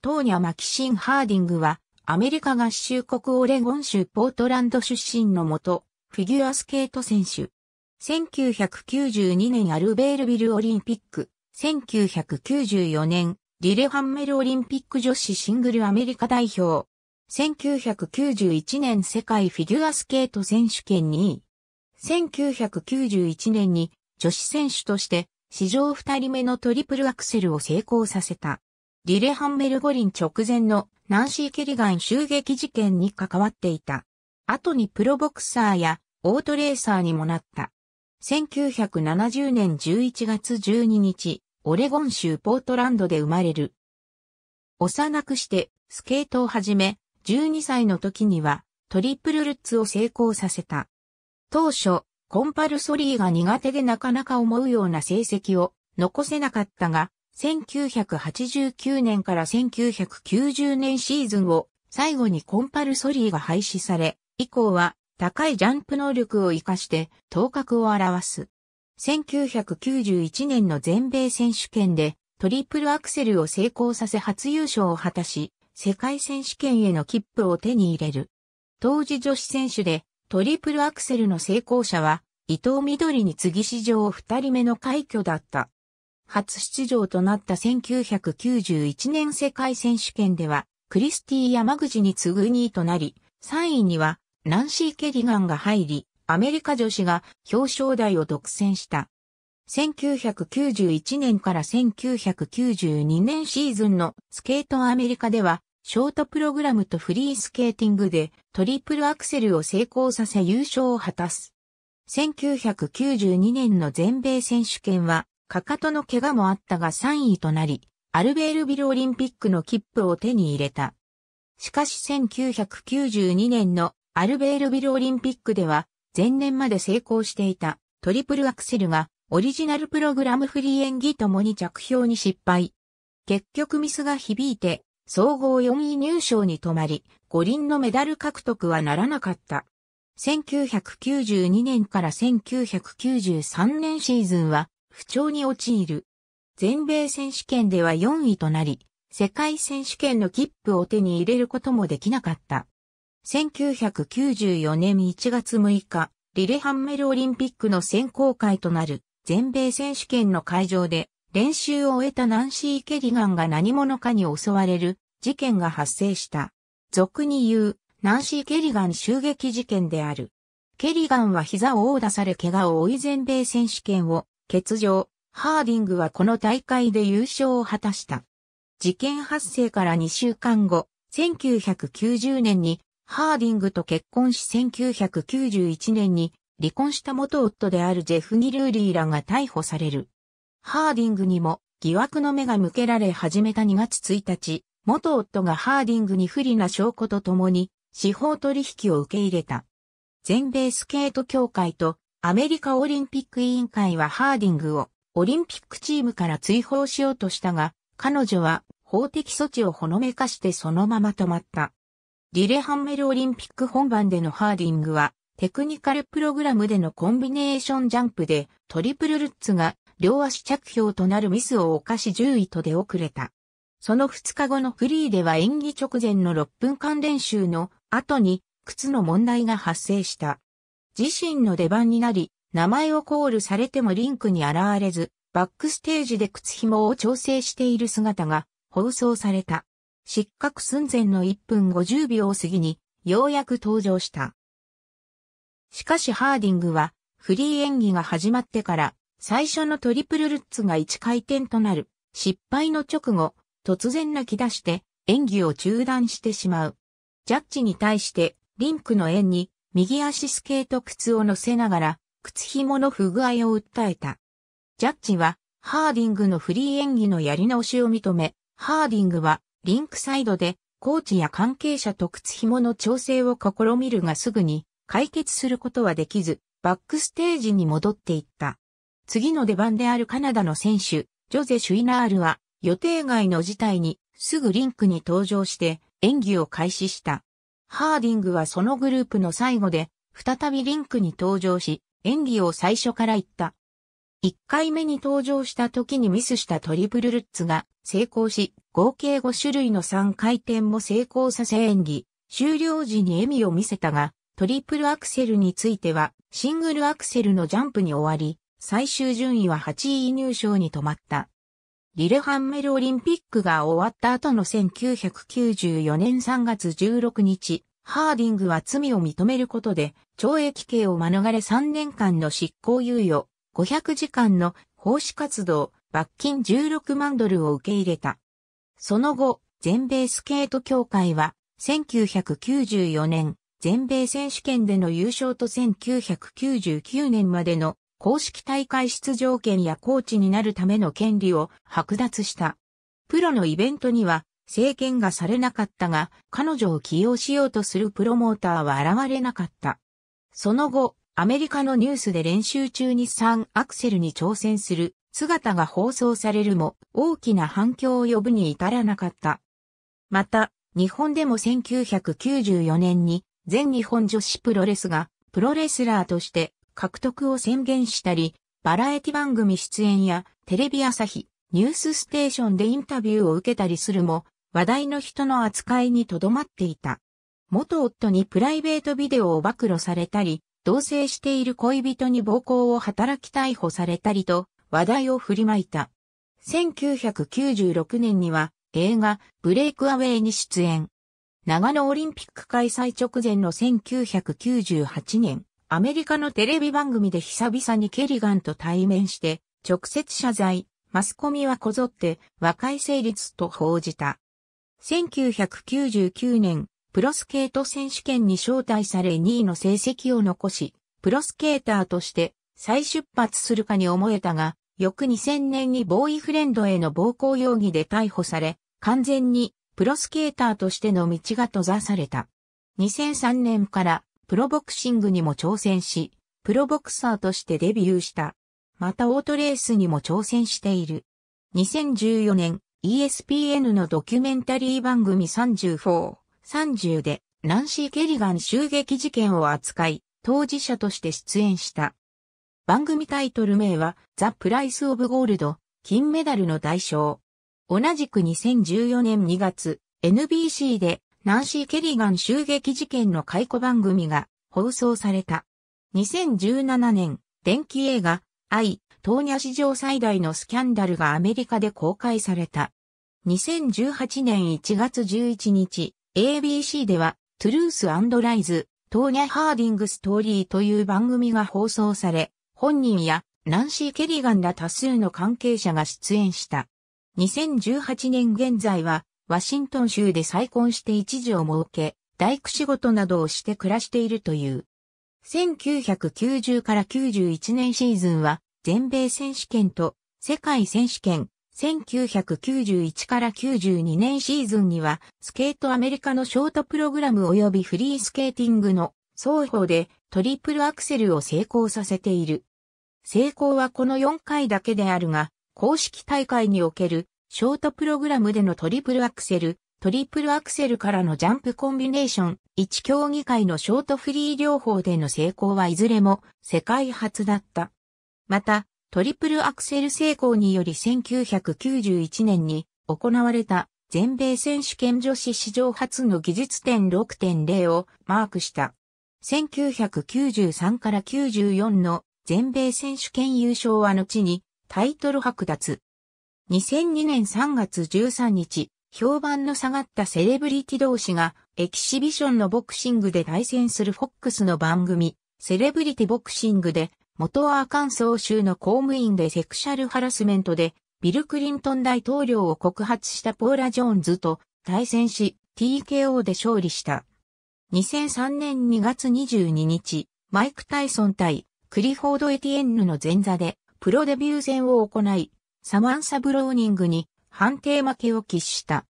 トーニャ・マキシン・ハーディングは、アメリカ合衆国オレゴン州ポートランド出身のもと、フィギュアスケート選手。1992年アルベールビルオリンピック、1994年リレハンメルオリンピック女子シングルアメリカ代表。1991年世界フィギュアスケート選手権2位。1991年に女子選手として史上2人目のトリプルアクセルを成功させた。リレハンメル五輪直前のナンシー・ケリガン襲撃事件に関わっていた。後にプロボクサーやオートレーサーにもなった。1970年11月12日、オレゴン州ポートランドで生まれる。幼くしてスケートを始め、12歳の時にはトリプルルッツを成功させた。当初、コンパルソリーが苦手でなかなか思うような成績を残せなかったが、1989年から1990年シーズンを最後にコンパルソリーが廃止され、以降は高いジャンプ能力を活かして頭角を表す。1991年の全米選手権でトリプルアクセルを成功させ初優勝を果たし、世界選手権への切符を手に入れる。当時女子選手でトリプルアクセルの成功者は伊藤緑に次史上二人目の快挙だった。初出場となった1991年世界選手権では、クリスティ山口に次ぐ2位となり、3位には、ナンシー・ケリガンが入り、アメリカ女子が表彰台を独占した。1991年から1992年シーズンのスケートアメリカでは、ショートプログラムとフリースケーティングでトリプルアクセルを成功させ優勝を果たす。1992年の全米選手権はかかとの怪我もあったが3位となり、アルベールビルオリンピックの切符を手に入れた。しかし1992年のアルベールビルオリンピックでは、前年まで成功していたトリプルアクセルがオリジナルプログラムフリー演技ともに着氷に失敗。結局ミスが響いて、総合4位入賞に止まり、五輪のメダル獲得はならなかった。1992年から1993年シーズンは、不調に陥る。全米選手権では4位となり、世界選手権の切符を手に入れることもできなかった。1994年1月6日、リレハンメルオリンピックの選考会となる全米選手権の会場で練習を終えたナンシー・ケリガンが何者かに襲われる事件が発生した。俗に言う、ナンシー・ケリガン襲撃事件である。ケリガンは膝を殴打され怪我を負い全米選手権を欠場、ハーディングはこの大会で優勝を果たした。事件発生から2週間後、1990年にハーディングと結婚し1991年に離婚した元夫であるジェフ・ニルーリーらが逮捕される。ハーディングにも疑惑の目が向けられ始めた2月1日、元夫がハーディングに不利な証拠とともに司法取引を受け入れた。全米スケート協会とアメリカオリンピック委員会はハーディングをオリンピックチームから追放しようとしたが、彼女は法的措置をほのめかしてそのまま止まった。リレハンメルオリンピック本番でのハーディングは、テクニカルプログラムでのコンビネーションジャンプでトリプルルッツが両足着氷となるミスを犯し10位と出遅れた。その2日後のフリーでは演技直前の6分間練習の後に靴の問題が発生した。自身の出番になり、名前をコールされてもリンクに現れず、バックステージで靴紐を調整している姿が放送された。失格寸前の1分50秒を過ぎに、ようやく登場した。しかしハーディングは、フリー演技が始まってから、最初のトリプルルッツが1回転となる、失敗の直後、突然泣き出して、演技を中断してしまう。ジャッジに対して、リンクの縁に右足スケート靴を乗せながら、靴紐の不具合を訴えた。ジャッジは、ハーディングのフリー演技のやり直しを認め、ハーディングは、リンクサイドで、コーチや関係者と靴紐の調整を試みるがすぐに、解決することはできず、バックステージに戻っていった。次の出番であるカナダの選手、ジョゼ・シュイナールは、予定外の事態に、すぐリンクに登場して、演技を開始した。ハーディングはそのグループの最後で、再びリンクに登場し、演技を最初から言った。1回目に登場した時にミスしたトリプルルッツが成功し、合計5種類の3回転も成功させ演技、終了時に笑みを見せたが、トリプルアクセルについては、シングルアクセルのジャンプに終わり、最終順位は8位入賞に止まった。リレハンメルオリンピックが終わった後の1994年3月16日、ハーディングは罪を認めることで、懲役刑を免れ3年間の執行猶予、500時間の奉仕活動、罰金16万ドルを受け入れた。その後、全米スケート協会は、1994年、全米選手権での優勝と1999年までの公式大会出場権やコーチになるための権利を剥奪した。プロのイベントには政権がされなかったが、彼女を起用しようとするプロモーターは現れなかった。その後、アメリカのニュースで練習中に3アクセルに挑戦する姿が放送されるも大きな反響を呼ぶに至らなかった。また、日本でも1994年に全日本女子プロレスがプロレスラーとして獲得を宣言したり、バラエティ番組出演やテレビ朝日、ニュースステーションでインタビューを受けたりするも、話題の人の扱いにとどまっていた。元夫にプライベートビデオを暴露されたり、同棲している恋人に暴行を働き逮捕されたりと、話題を振りまいた。1996年には映画ブレイクアウェイに出演。長野オリンピック開催直前の1998年、アメリカのテレビ番組で久々にケリガンと対面して、直接謝罪、マスコミはこぞって和解成立と報じた。1999年、プロスケート選手権に招待され2位の成績を残し、プロスケーターとして再出発するかに思えたが、翌2000年にボーイフレンドへの暴行容疑で逮捕され、完全にプロスケーターとしての道が閉ざされた。2003年からプロボクシングにも挑戦し、プロボクサーとしてデビューした。またオートレースにも挑戦している。2014年、ESPN のドキュメンタリー番組34、30で、ナンシー・ケリガン襲撃事件を扱い、当事者として出演した。番組タイトル名は、ザ・プライス・オブ・ゴールド、金メダルの代償。同じく2014年2月、NBC でナンシー・ケリガン襲撃事件の解雇番組が放送された。2017年、電気映画、愛、トーニャ史上最大のスキャンダルがアメリカで公開された。2018年1月11日、ABC では、トゥルースライズ、トーニャ・ハーディング・ストーリーという番組が放送され、本人やナンシー・ケリガンら多数の関係者が出演した。2018年現在は、ワシントン州で再婚して一時を設け、大工仕事などをして暮らしているという。1990から91年シーズンは、全米選手権と世界選手権、1991から92年シーズンには、スケートアメリカのショートプログラム及びフリースケーティングの双方でトリプルアクセルを成功させている。成功はこの4回だけであるが、公式大会におけるショートプログラムでのトリプルアクセル、トリプルアクセルからのジャンプコンビネーション、1競技会のショートフリー療法での成功はいずれも世界初だった。また、トリプルアクセル成功により1991年に行われた全米選手権女子史上初の技術点6.0をマークした。1993から94の全米選手権優勝は後にタイトル剥奪、2002年3月13日、評判の下がったセレブリティ同士がエキシビションのボクシングで対戦するフォックスの番組、セレブリティボクシングで、元アーカンソー州の公務員でセクシャルハラスメントで、ビル・クリントン大統領を告発したポーラ・ジョーンズと対戦し、TKO で勝利した。2003年2月22日、マイク・タイソン対クリフォード・エティエンヌの前座でプロデビュー戦を行い、サマンサ・ブローニングに判定負けを喫した。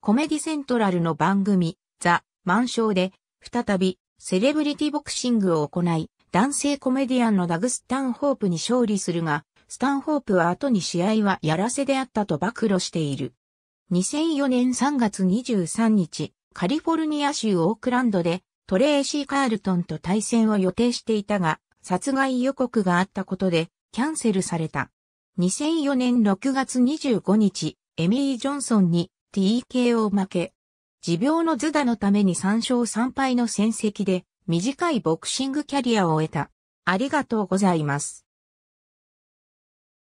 コメディセントラルの番組、ザ・マンショーで、再び、セレブリティボクシングを行い、男性コメディアンのダグ・スタンホープに勝利するが、スタンホープは後に試合はやらせであったと暴露している。2004年3月23日、カリフォルニア州オークランドで、トレーシー・カールトンと対戦を予定していたが、殺害予告があったことで、キャンセルされた。2004年6月25日、エミリー・ジョンソンに TKO 負け。持病のズダのために3勝3敗の戦績で短いボクシングキャリアを終えた。ありがとうございます。